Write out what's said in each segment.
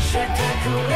spectacular.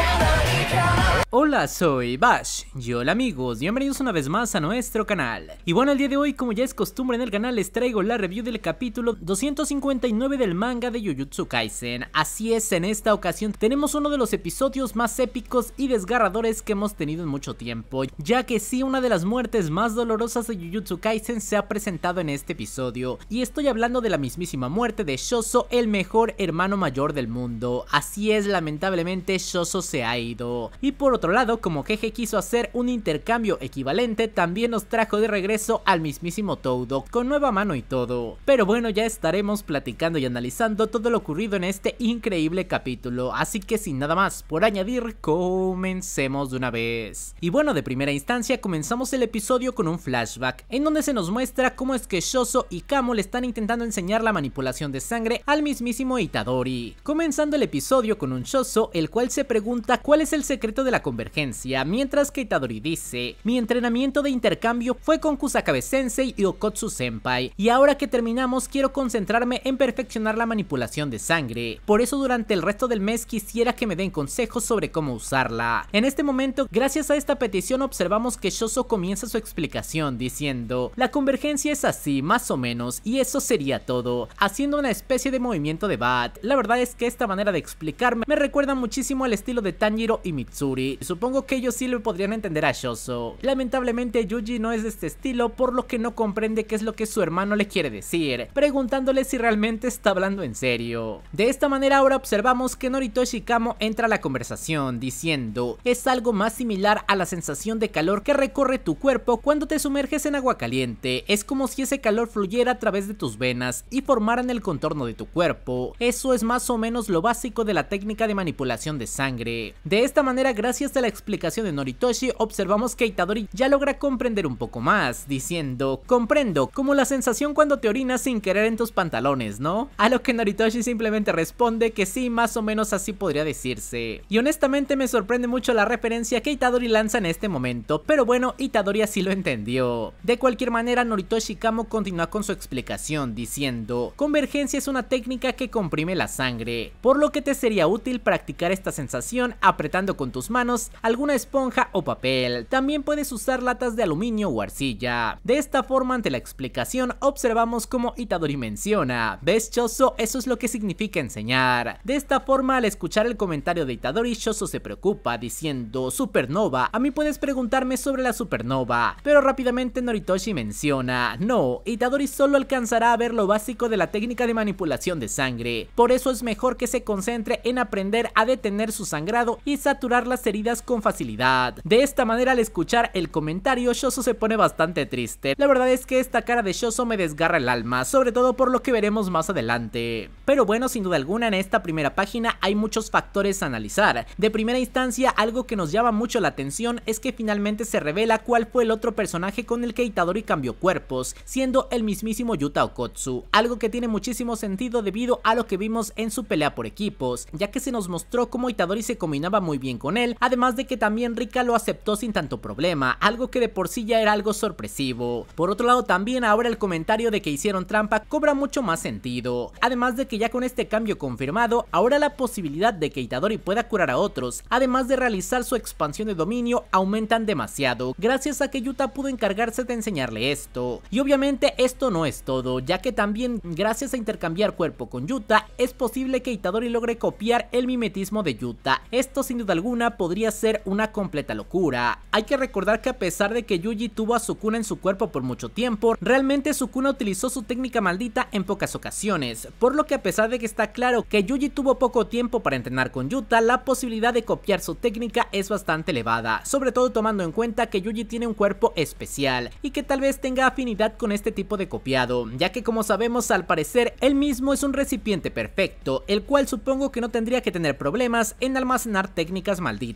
Hola, soy Bash y hola amigos, bienvenidos una vez más a nuestro canal. Y bueno, el día de hoy, como ya es costumbre en el canal, les traigo la review del capítulo 259 del manga de Jujutsu Kaisen. Así es, en esta ocasión tenemos uno de los episodios más épicos y desgarradores que hemos tenido en mucho tiempo, ya que sí, una de las muertes más dolorosas de Jujutsu Kaisen se ha presentado en este episodio. Y estoy hablando de la mismísima muerte de Shoso, el mejor hermano mayor del mundo. Así es, lamentablemente Shoso se ha ido. Y por otro lado, como Jeje quiso hacer un intercambio equivalente, también nos trajo de regreso al mismísimo Todo con nueva mano y todo. Pero bueno, ya estaremos platicando y analizando todo lo ocurrido en este increíble capítulo, así que sin nada más por añadir, comencemos de una vez. Y bueno, de primera instancia comenzamos el episodio con un flashback, en donde se nos muestra cómo es que Shoso y Kamo le están intentando enseñar la manipulación de sangre al mismísimo Itadori. Comenzando el episodio con un Shoso, el cual se pregunta cuál es el secreto de la convergencia, mientras que Itadori dice, mi entrenamiento de intercambio fue con Kusakabe Sensei y Okotsu Senpai, y ahora que terminamos quiero concentrarme en perfeccionar la manipulación de sangre, por eso durante el resto del mes quisiera que me den consejos sobre cómo usarla. En este momento, gracias a esta petición observamos que Shoso comienza su explicación diciendo, la convergencia es así, más o menos, y eso sería todo, haciendo una especie de movimiento de bat. La verdad es que esta manera de explicarme me recuerda muchísimo al estilo de Tanjiro y Mitsuri, Supongo que ellos sí lo podrían entender a Shoso. Lamentablemente Yuji no es de este estilo, por lo que no comprende qué es lo que su hermano le quiere decir, preguntándole si realmente está hablando en serio. De esta manera ahora observamos que Noritoshi Kamo entra a la conversación, diciendo, es algo más similar a la sensación de calor que recorre tu cuerpo cuando te sumerges en agua caliente, es como si ese calor fluyera a través de tus venas y formaran el contorno de tu cuerpo, eso es más o menos lo básico de la técnica de manipulación de sangre. De esta manera gracias la explicación de Noritoshi, observamos que Itadori ya logra comprender un poco más, diciendo, comprendo, como la sensación cuando te orinas sin querer en tus pantalones, ¿no? A lo que Noritoshi simplemente responde que sí, más o menos así podría decirse. Y honestamente me sorprende mucho la referencia que Itadori lanza en este momento, pero bueno, Itadori así lo entendió. De cualquier manera, Noritoshi Kamo continúa con su explicación, diciendo, convergencia es una técnica que comprime la sangre, por lo que te sería útil practicar esta sensación apretando con tus manos alguna esponja o papel. También puedes usar latas de aluminio o arcilla. De esta forma, ante la explicación, observamos como Itadori menciona. ¿Ves, Choso? Eso es lo que significa enseñar. De esta forma, al escuchar el comentario de Itadori, Choso se preocupa, diciendo, supernova, a mí puedes preguntarme sobre la supernova. Pero rápidamente Noritoshi menciona, no, Itadori solo alcanzará a ver lo básico de la técnica de manipulación de sangre. Por eso es mejor que se concentre en aprender a detener su sangrado y saturar las heridas con facilidad. De esta manera al escuchar el comentario Shoso se pone bastante triste. La verdad es que esta cara de Shoso me desgarra el alma, sobre todo por lo que veremos más adelante. Pero bueno, sin duda alguna en esta primera página hay muchos factores a analizar. De primera instancia algo que nos llama mucho la atención es que finalmente se revela cuál fue el otro personaje con el que Itadori cambió cuerpos, siendo el mismísimo Yuta Okotsu, algo que tiene muchísimo sentido debido a lo que vimos en su pelea por equipos, ya que se nos mostró cómo Itadori se combinaba muy bien con él, además de que también Rika lo aceptó sin tanto problema, algo que de por sí ya era algo sorpresivo. Por otro lado también ahora el comentario de que hicieron trampa cobra mucho más sentido, además de que ya con este cambio confirmado, ahora la posibilidad de que Itadori pueda curar a otros, además de realizar su expansión de dominio, aumentan demasiado, gracias a que Yuta pudo encargarse de enseñarle esto. Y obviamente esto no es todo, ya que también gracias a intercambiar cuerpo con Yuta, es posible que Itadori logre copiar el mimetismo de Yuta. Esto sin duda alguna podría Hacer ser una completa locura. Hay que recordar que a pesar de que Yuji tuvo a Sukuna en su cuerpo por mucho tiempo, realmente Sukuna utilizó su técnica maldita en pocas ocasiones, por lo que a pesar de que está claro que Yuji tuvo poco tiempo para entrenar con Yuta, la posibilidad de copiar su técnica es bastante elevada, sobre todo tomando en cuenta que Yuji tiene un cuerpo especial y que tal vez tenga afinidad con este tipo de copiado, ya que como sabemos al parecer él mismo es un recipiente perfecto, el cual supongo que no tendría que tener problemas en almacenar técnicas malditas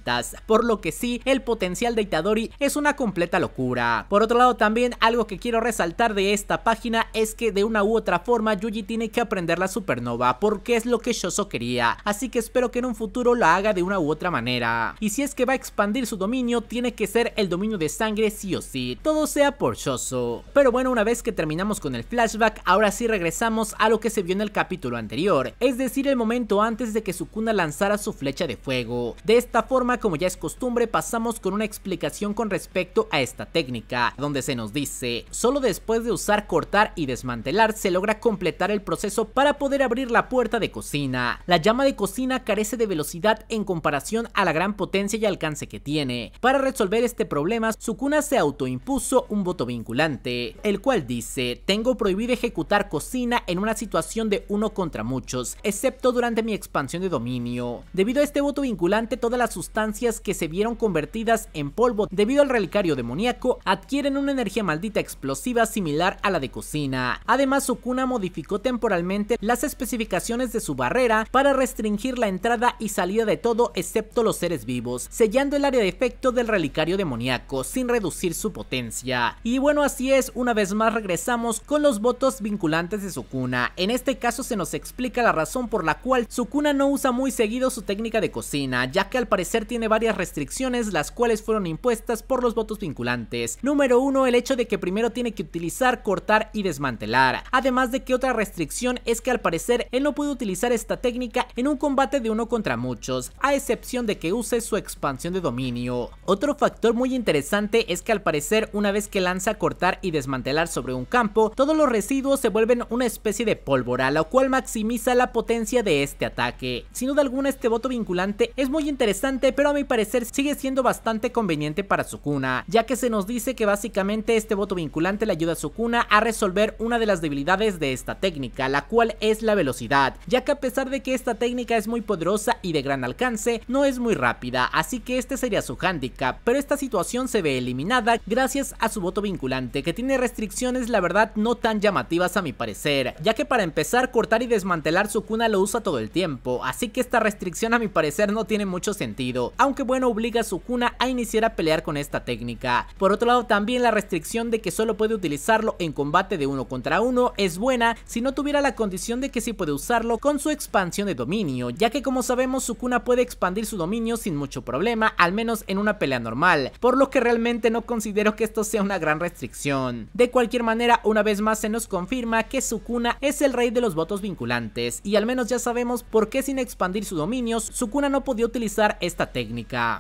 por lo que sí, el potencial de Itadori es una completa locura. Por otro lado también, algo que quiero resaltar de esta página es que de una u otra forma Yuji tiene que aprender la supernova, porque es lo que Shoso quería, así que espero que en un futuro lo haga de una u otra manera. Y si es que va a expandir su dominio, tiene que ser el dominio de sangre sí o sí, todo sea por Shoso. Pero bueno, una vez que terminamos con el flashback, ahora sí regresamos a lo que se vio en el capítulo anterior, es decir, el momento antes de que Sukuna lanzara su flecha de fuego. De esta forma como ya es costumbre, pasamos con una explicación con respecto a esta técnica, donde se nos dice, solo después de usar, cortar y desmantelar se logra completar el proceso para poder abrir la puerta de cocina. La llama de cocina carece de velocidad en comparación a la gran potencia y alcance que tiene. Para resolver este problema, Sukuna se autoimpuso un voto vinculante, el cual dice, tengo prohibido ejecutar cocina en una situación de uno contra muchos, excepto durante mi expansión de dominio. Debido a este voto vinculante, toda la sustancia que se vieron convertidas en polvo debido al relicario demoníaco adquieren una energía maldita explosiva similar a la de cocina. Además, Sukuna modificó temporalmente las especificaciones de su barrera para restringir la entrada y salida de todo excepto los seres vivos, sellando el área de efecto del relicario demoníaco sin reducir su potencia. Y bueno, así es, una vez más regresamos con los votos vinculantes de Sukuna. En este caso se nos explica la razón por la cual Sukuna no usa muy seguido su técnica de cocina, ya que al parecer tiene varias restricciones las cuales fueron impuestas por los votos vinculantes. Número 1, el hecho de que primero tiene que utilizar, cortar y desmantelar. Además de que otra restricción es que al parecer él no puede utilizar esta técnica en un combate de uno contra muchos, a excepción de que use su expansión de dominio. Otro factor muy interesante es que al parecer una vez que lanza, cortar y desmantelar sobre un campo, todos los residuos se vuelven una especie de pólvora, lo cual maximiza la potencia de este ataque. Sin duda alguna este voto vinculante es muy interesante, pero a mi parecer sigue siendo bastante conveniente para Sukuna, ya que se nos dice que básicamente este voto vinculante le ayuda a Sukuna a resolver una de las debilidades de esta técnica, la cual es la velocidad, ya que a pesar de que esta técnica es muy poderosa y de gran alcance, no es muy rápida, así que este sería su handicap, pero esta situación se ve eliminada gracias a su voto vinculante, que tiene restricciones la verdad no tan llamativas a mi parecer, ya que para empezar cortar y desmantelar Sukuna lo usa todo el tiempo, así que esta restricción a mi parecer no tiene mucho sentido, aunque bueno obliga a Sukuna a iniciar a pelear con esta técnica. Por otro lado también la restricción de que solo puede utilizarlo en combate de uno contra uno es buena si no tuviera la condición de que sí puede usarlo con su expansión de dominio, ya que como sabemos Sukuna puede expandir su dominio sin mucho problema, al menos en una pelea normal, por lo que realmente no considero que esto sea una gran restricción. De cualquier manera, una vez más se nos confirma que Sukuna es el rey de los votos vinculantes, y al menos ya sabemos por qué sin expandir su dominio Sukuna no podía utilizar esta técnica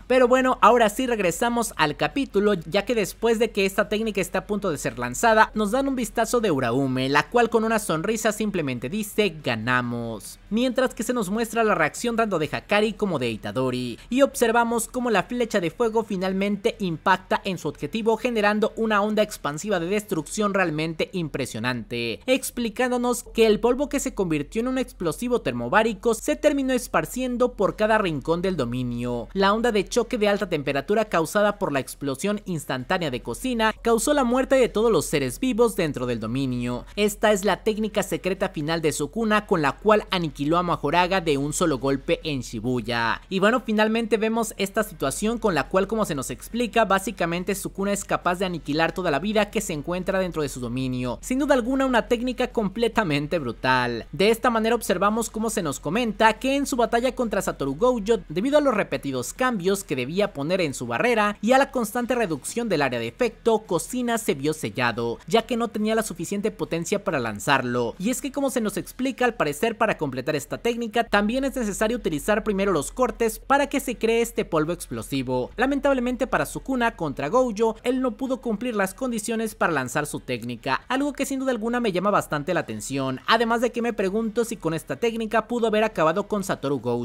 pero bueno, ahora sí regresamos al capítulo, ya que después de que esta técnica está a punto de ser lanzada, nos dan un vistazo de Uraume, la cual con una sonrisa simplemente dice ganamos. Mientras que se nos muestra la reacción tanto de Hakari como de Itadori, y observamos cómo la flecha de fuego finalmente impacta en su objetivo generando una onda expansiva de destrucción realmente impresionante, explicándonos que el polvo que se convirtió en un explosivo termobárico se terminó esparciendo por cada rincón del dominio, la onda de choque de alta temperatura causada por la explosión instantánea de cocina causó la muerte de todos los seres vivos dentro del dominio. Esta es la técnica secreta final de Sukuna con la cual aniquiló a Majoraga de un solo golpe en Shibuya. Y bueno, finalmente vemos esta situación con la cual como se nos explica, básicamente Sukuna es capaz de aniquilar toda la vida que se encuentra dentro de su dominio. Sin duda alguna una técnica completamente brutal. De esta manera observamos cómo se nos comenta que en su batalla contra Satoru Gojo, debido a los repetidos cambios que debía poner en su barrera y a la constante reducción del área de efecto, Cocina se vio sellado, ya que no tenía la suficiente potencia para lanzarlo. Y es que como se nos explica, al parecer para completar esta técnica también es necesario utilizar primero los cortes para que se cree este polvo explosivo. Lamentablemente para Sukuna contra Gojo, él no pudo cumplir las condiciones para lanzar su técnica, algo que sin duda alguna me llama bastante la atención, además de que me pregunto si con esta técnica pudo haber acabado con Satoru Gojo.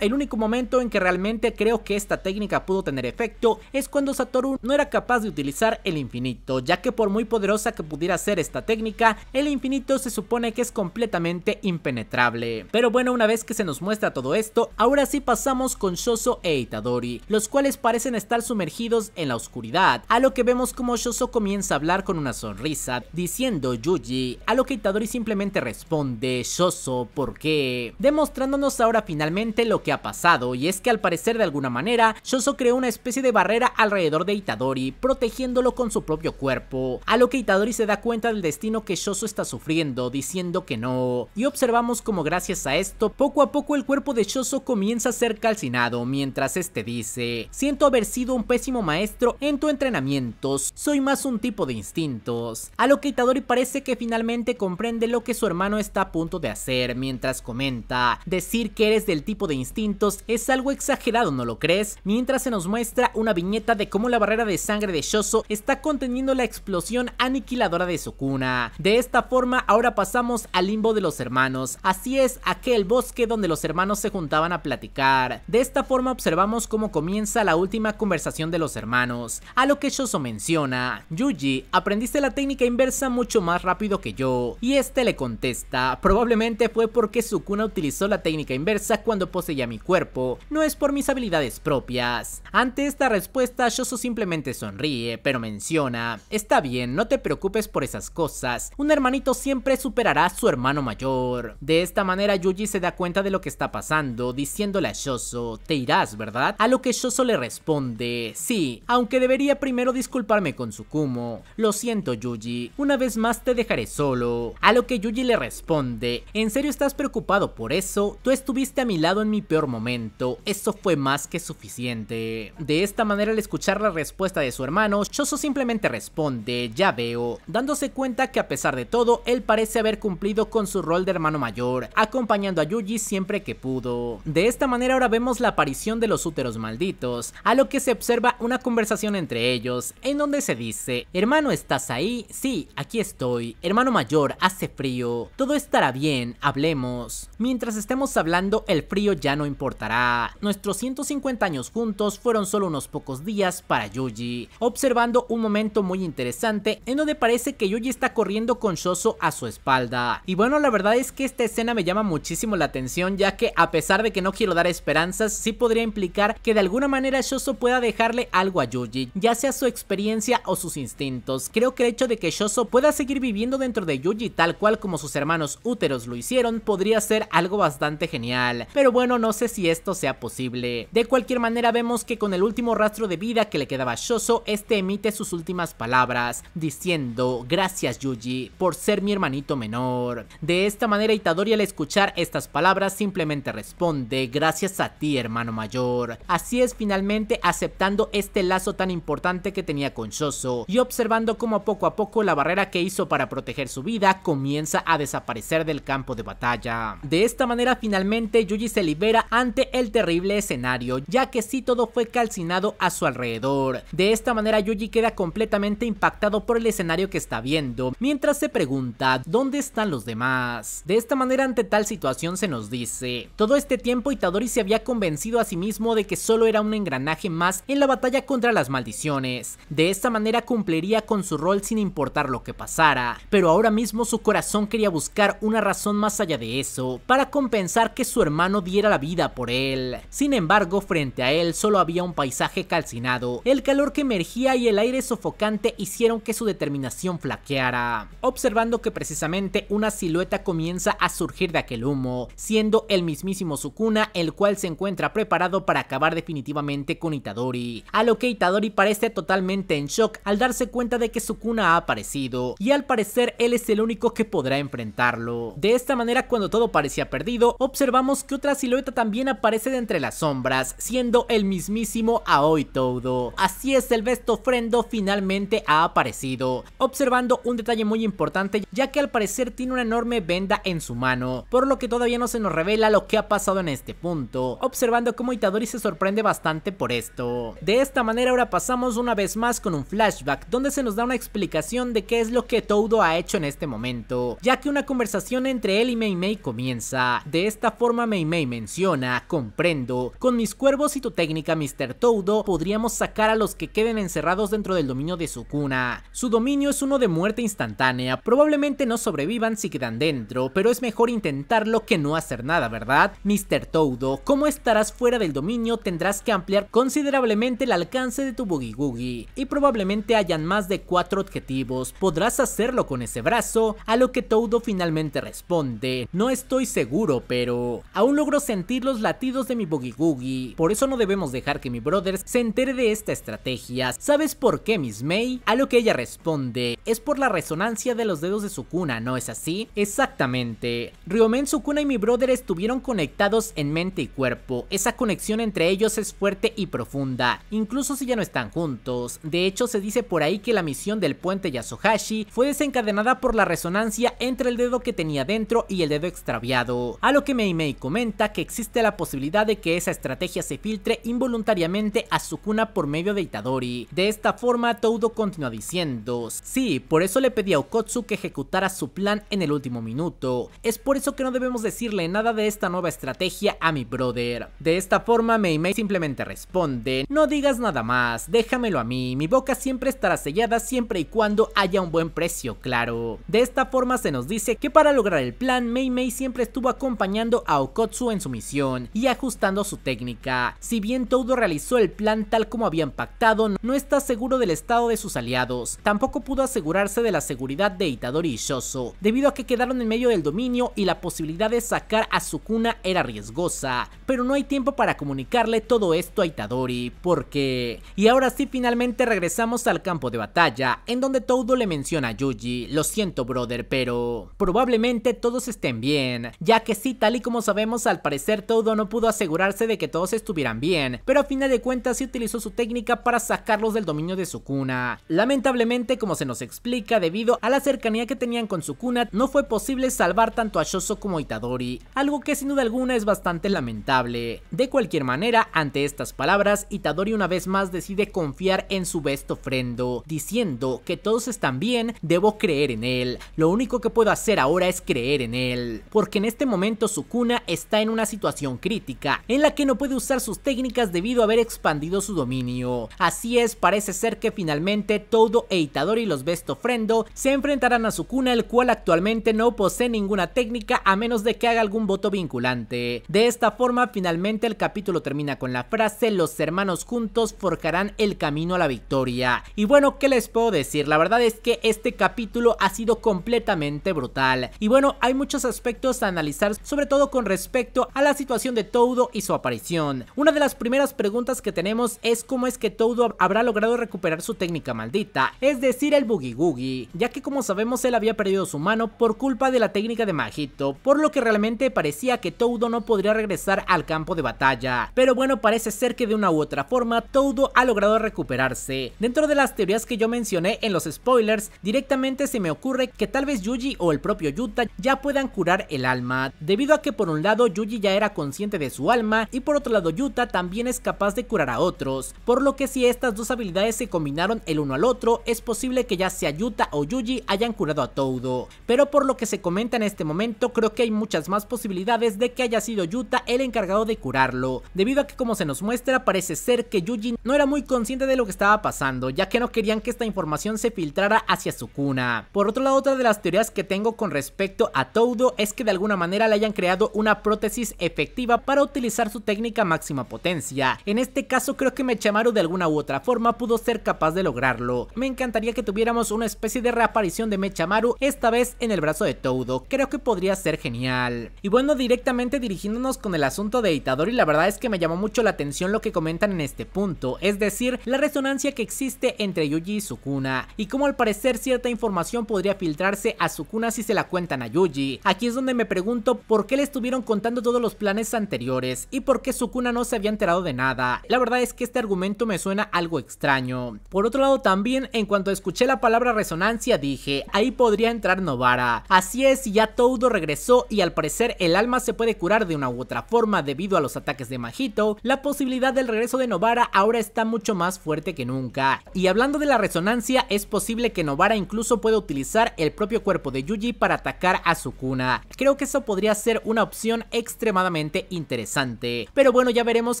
El único momento en que realmente creo que esta técnica pudo tener efecto es cuando Satoru no era capaz de utilizar el infinito, ya que por muy poderosa que pudiera ser esta técnica, el infinito se supone que es completamente impenetrable. Pero bueno, una vez que se nos muestra todo esto, ahora sí pasamos con Shoso e Itadori, los cuales parecen estar sumergidos en la oscuridad, a lo que vemos como Shoso comienza a hablar con una sonrisa, diciendo Yuji, a lo que Itadori simplemente responde, Shoso, ¿por qué? Demostrándonos ahora finalmente lo que ha pasado, y es que al parecer de alguna manera, Shoso creó una especie de barrera alrededor de Itadori, protegiéndolo con su propio cuerpo, a lo que Itadori se da cuenta del destino que Shoso está sufriendo, diciendo que no, y observamos como gracias a esto, poco a poco el cuerpo de Shoso comienza a ser calcinado, mientras este dice, siento haber sido un pésimo maestro en tu entrenamiento, soy más un tipo de instintos, a lo que Itadori parece que finalmente comprende lo que su hermano está a punto de hacer, mientras comenta, decir que eres del tipo de instintos es algo exagerado, ¿no? lo crees, mientras se nos muestra una viñeta de cómo la barrera de sangre de Shoso está conteniendo la explosión aniquiladora de Sukuna. De esta forma ahora pasamos al limbo de los hermanos, así es aquel bosque donde los hermanos se juntaban a platicar. De esta forma observamos cómo comienza la última conversación de los hermanos, a lo que Shoso menciona, Yuji, aprendiste la técnica inversa mucho más rápido que yo, y este le contesta, probablemente fue porque Sukuna utilizó la técnica inversa cuando poseía mi cuerpo, no es por mis habilidades propias. Ante esta respuesta, Shoso simplemente sonríe, pero menciona, está bien, no te preocupes por esas cosas, un hermanito siempre superará a su hermano mayor. De esta manera, Yuji se da cuenta de lo que está pasando, diciéndole a Shoso, te irás, ¿verdad? A lo que Shoso le responde, sí, aunque debería primero disculparme con Sukumo. Lo siento, Yuji, una vez más te dejaré solo. A lo que Yuji le responde, ¿en serio estás preocupado por eso? Tú estuviste a mi lado en mi peor momento, eso fue más que suficiente. De esta manera al escuchar la respuesta de su hermano, Choso simplemente responde, ya veo, dándose cuenta que a pesar de todo, él parece haber cumplido con su rol de hermano mayor, acompañando a Yuji siempre que pudo. De esta manera ahora vemos la aparición de los úteros malditos, a lo que se observa una conversación entre ellos, en donde se dice, hermano ¿estás ahí? Sí, aquí estoy, hermano mayor, hace frío, todo estará bien, hablemos. Mientras estemos hablando, el frío ya no importará, nuestros cientos 50 años juntos fueron solo unos pocos días para Yuji, observando un momento muy interesante en donde parece que Yuji está corriendo con Shoso a su espalda. Y bueno, la verdad es que esta escena me llama muchísimo la atención ya que a pesar de que no quiero dar esperanzas, sí podría implicar que de alguna manera Shoso pueda dejarle algo a Yuji, ya sea su experiencia o sus instintos. Creo que el hecho de que Shoso pueda seguir viviendo dentro de Yuji tal cual como sus hermanos úteros lo hicieron podría ser algo bastante genial, pero bueno, no sé si esto sea posible. De cualquier manera vemos que con el último rastro de vida que le quedaba a Shoso, este emite sus últimas palabras, diciendo gracias Yuji por ser mi hermanito menor. De esta manera Itadori al escuchar estas palabras simplemente responde gracias a ti hermano mayor. Así es finalmente aceptando este lazo tan importante que tenía con Shoso y observando cómo poco a poco la barrera que hizo para proteger su vida comienza a desaparecer del campo de batalla. De esta manera finalmente Yuji se libera ante el terrible escenario ya que si todo fue calcinado a su alrededor. De esta manera Yuji queda completamente impactado por el escenario que está viendo, mientras se pregunta ¿dónde están los demás? De esta manera ante tal situación se nos dice, todo este tiempo Itadori se había convencido a sí mismo de que solo era un engranaje más en la batalla contra las maldiciones, de esta manera cumpliría con su rol sin importar lo que pasara, pero ahora mismo su corazón quería buscar una razón más allá de eso, para compensar que su hermano diera la vida por él. Sin embargo, frente a él solo había un paisaje calcinado. El calor que emergía y el aire sofocante hicieron que su determinación flaqueara. Observando que precisamente una silueta comienza a surgir de aquel humo, siendo el mismísimo Sukuna el cual se encuentra preparado para acabar definitivamente con Itadori. A lo que Itadori parece totalmente en shock al darse cuenta de que Sukuna ha aparecido, y al parecer él es el único que podrá enfrentarlo. De esta manera, cuando todo parecía perdido, observamos que otra silueta también aparece de entre las sombras siendo el mismísimo Aoi Todo. Así es, el Besto Ofrendo finalmente ha aparecido, observando un detalle muy importante ya que al parecer tiene una enorme venda en su mano, por lo que todavía no se nos revela lo que ha pasado en este punto, observando cómo Itadori se sorprende bastante por esto. De esta manera ahora pasamos una vez más con un flashback donde se nos da una explicación de qué es lo que Todo ha hecho en este momento, ya que una conversación entre él y Mei Mei comienza. De esta forma Mei Mei menciona, comprendo, con mis pues, cuervos y tu técnica Mr. Toudo podríamos sacar a los que queden encerrados dentro del dominio de su cuna, Su dominio es uno de muerte instantánea, probablemente no sobrevivan si quedan dentro, pero es mejor intentarlo que no hacer nada, ¿verdad? Mr. Toudo, como estarás fuera del dominio tendrás que ampliar considerablemente el alcance de tu Boogie googie y probablemente hayan más de cuatro objetivos, podrás hacerlo con ese brazo, a lo que Toudo finalmente responde, no estoy seguro pero aún logro sentir los latidos de mi Boogie googie por eso no debemos dejar que mi brother se entere de esta estrategia. ¿Sabes por qué, Miss Mei? A lo que ella responde, es por la resonancia de los dedos de Sukuna, ¿no es así? Exactamente. Ryomen, Sukuna y mi brother estuvieron conectados en mente y cuerpo. Esa conexión entre ellos es fuerte y profunda, incluso si ya no están juntos. De hecho, se dice por ahí que la misión del puente Yasuhashi fue desencadenada por la resonancia entre el dedo que tenía dentro y el dedo extraviado. A lo que Mei Mei comenta que existe la posibilidad de que esa estrategia se filtre involuntariamente a Sukuna por medio de Itadori. De esta forma, Todo continúa diciendo, sí, por eso le pedí a Okotsu que ejecutara su plan en el último minuto. Es por eso que no debemos decirle nada de esta nueva estrategia a mi brother. De esta forma, Mei Mei simplemente responde, no digas nada más, déjamelo a mí, mi boca siempre estará sellada siempre y cuando haya un buen precio, claro. De esta forma se nos dice que para lograr el plan, Mei Mei siempre estuvo acompañando a Okotsu en su misión y ajustando su técnica si bien Todo realizó el plan tal como habían pactado, no está seguro del estado de sus aliados. Tampoco pudo asegurarse de la seguridad de Itadori y Shoso, debido a que quedaron en medio del dominio y la posibilidad de sacar a Sukuna era riesgosa. Pero no hay tiempo para comunicarle todo esto a Itadori, porque... Y ahora sí finalmente regresamos al campo de batalla, en donde Todo le menciona a Yuji, lo siento brother, pero... Probablemente todos estén bien, ya que sí, tal y como sabemos, al parecer Todo no pudo asegurarse de que todo estuvieran bien, pero a final de cuentas se utilizó su técnica para sacarlos del dominio de Sukuna. Lamentablemente, como se nos explica, debido a la cercanía que tenían con Sukuna, no fue posible salvar tanto a Shoso como a Itadori, algo que sin duda alguna es bastante lamentable. De cualquier manera, ante estas palabras, Itadori una vez más decide confiar en su best ofrendo, diciendo que todos están bien, debo creer en él. Lo único que puedo hacer ahora es creer en él, porque en este momento Sukuna está en una situación crítica, en la que no puede usar sus técnicas debido a haber expandido su dominio. Así es, parece ser que finalmente Todo e Itadori y los Best Ofrendo se enfrentarán a Sukuna, el cual actualmente no posee ninguna técnica a menos de que haga algún voto vinculante. De esta forma, finalmente el capítulo termina con la frase, los hermanos juntos forjarán el camino a la victoria. Y bueno, ¿qué les puedo decir? La verdad es que este capítulo ha sido completamente brutal. Y bueno, hay muchos aspectos a analizar, sobre todo con respecto a la situación de Todo y su aparición una de las primeras preguntas que tenemos es cómo es que Todo habrá logrado recuperar su técnica maldita, es decir el Boogie Woogie, ya que como sabemos él había perdido su mano por culpa de la técnica de Majito, por lo que realmente parecía que Todo no podría regresar al campo de batalla, pero bueno parece ser que de una u otra forma Todo ha logrado recuperarse. Dentro de las teorías que yo mencioné en los spoilers, directamente se me ocurre que tal vez Yuji o el propio Yuta ya puedan curar el alma, debido a que por un lado Yuji ya era consciente de su alma y por otro lado Yuta también es capaz de curar a otros, por lo que si estas dos habilidades se combinaron el uno al otro, es posible que ya sea Yuta o Yuji hayan curado a Todo, Pero por lo que se comenta en este momento, creo que hay muchas más posibilidades de que haya sido Yuta el encargado de curarlo, debido a que como se nos muestra parece ser que Yuji no era muy consciente de lo que estaba pasando, ya que no querían que esta información se filtrara hacia su cuna. Por otro lado, otra de las teorías que tengo con respecto a Todo es que de alguna manera le hayan creado una prótesis efectiva para utilizar su técnica máxima potencia. En este caso creo que Mechamaru de alguna u otra forma pudo ser capaz de lograrlo. Me encantaría que tuviéramos una especie de reaparición de Mechamaru, esta vez en el brazo de Todo Creo que podría ser genial. Y bueno, directamente dirigiéndonos con el asunto de Itadori, la verdad es que me llamó mucho la atención lo que comentan en este punto, es decir, la resonancia que existe entre Yuji y Sukuna, y cómo al parecer cierta información podría filtrarse a Sukuna si se la cuentan a Yuji. Aquí es donde me pregunto por qué le estuvieron contando todos los planes anteriores y por qué su no se había enterado de nada. La verdad es que este argumento me suena algo extraño. Por otro lado también, en cuanto escuché la palabra resonancia dije, ahí podría entrar Novara. Así es, ya todo regresó y al parecer el alma se puede curar de una u otra forma debido a los ataques de Majito, la posibilidad del regreso de Novara ahora está mucho más fuerte que nunca. Y hablando de la resonancia, es posible que Novara incluso pueda utilizar el propio cuerpo de Yuji para atacar a Sukuna. Creo que eso podría ser una opción extremadamente interesante. Pero bueno, ya veremos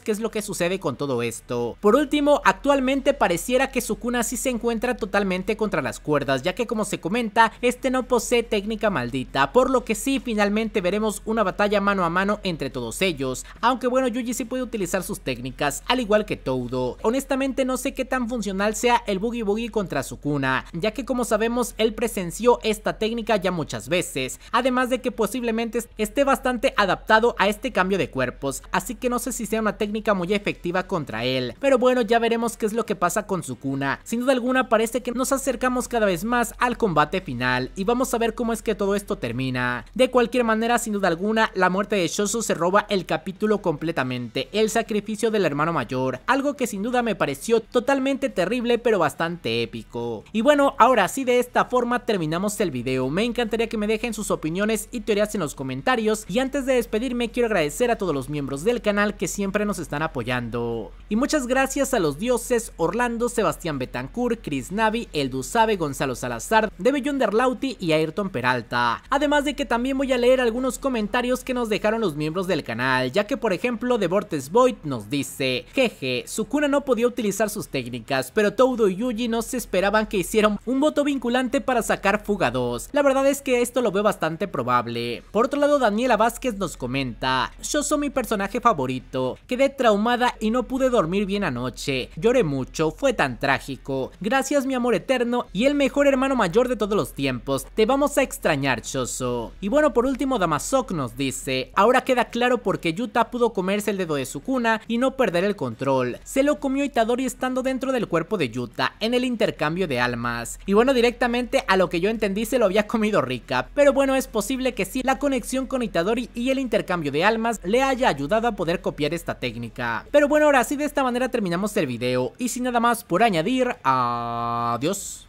qué es lo que sucede con todo esto. Por último, actualmente pareciera que Sukuna sí se encuentra totalmente contra las cuerdas, ya que como se comenta, este no posee técnica maldita, por lo que sí finalmente veremos una batalla mano a mano entre todos ellos, aunque bueno, Yuji sí puede utilizar sus técnicas, al igual que Todo, Honestamente no sé qué tan funcional sea el Boogie Boogie contra Sukuna, ya que como sabemos, él presenció esta técnica ya muchas veces, además de que posiblemente esté bastante adaptado a este cambio de cuerpos, así que no si sea una técnica muy efectiva contra él. Pero bueno, ya veremos qué es lo que pasa con cuna Sin duda alguna parece que nos acercamos cada vez más al combate final y vamos a ver cómo es que todo esto termina. De cualquier manera, sin duda alguna, la muerte de Shoso se roba el capítulo completamente, el sacrificio del hermano mayor, algo que sin duda me pareció totalmente terrible pero bastante épico. Y bueno, ahora sí de esta forma terminamos el video, me encantaría que me dejen sus opiniones y teorías en los comentarios y antes de despedirme quiero agradecer a todos los miembros del canal que siempre nos están apoyando. Y muchas gracias a los dioses Orlando, Sebastián Betancourt, Chris Navi, Eldu Sabe, Gonzalo Salazar, Debellón Lauti y Ayrton Peralta. Además de que también voy a leer algunos comentarios que nos dejaron los miembros del canal, ya que por ejemplo The Void nos dice, jeje, Sukuna no podía utilizar sus técnicas, pero Todo y Yuji no se esperaban que hicieran un voto vinculante para sacar Fuga 2. La verdad es que esto lo veo bastante probable. Por otro lado, Daniela Vázquez nos comenta, yo soy mi personaje favorito Quedé traumada y no pude dormir bien anoche. Lloré mucho, fue tan trágico. Gracias mi amor eterno y el mejor hermano mayor de todos los tiempos. Te vamos a extrañar, Choso. Y bueno, por último, Damasok nos dice, ahora queda claro por qué Yuta pudo comerse el dedo de su cuna y no perder el control. Se lo comió Itadori estando dentro del cuerpo de Yuta en el intercambio de almas. Y bueno, directamente a lo que yo entendí se lo había comido Rika, pero bueno, es posible que sí, la conexión con Itadori y el intercambio de almas le haya ayudado a poder copiar esta técnica. Pero bueno, ahora sí de esta manera terminamos el video y sin nada más por añadir, adiós.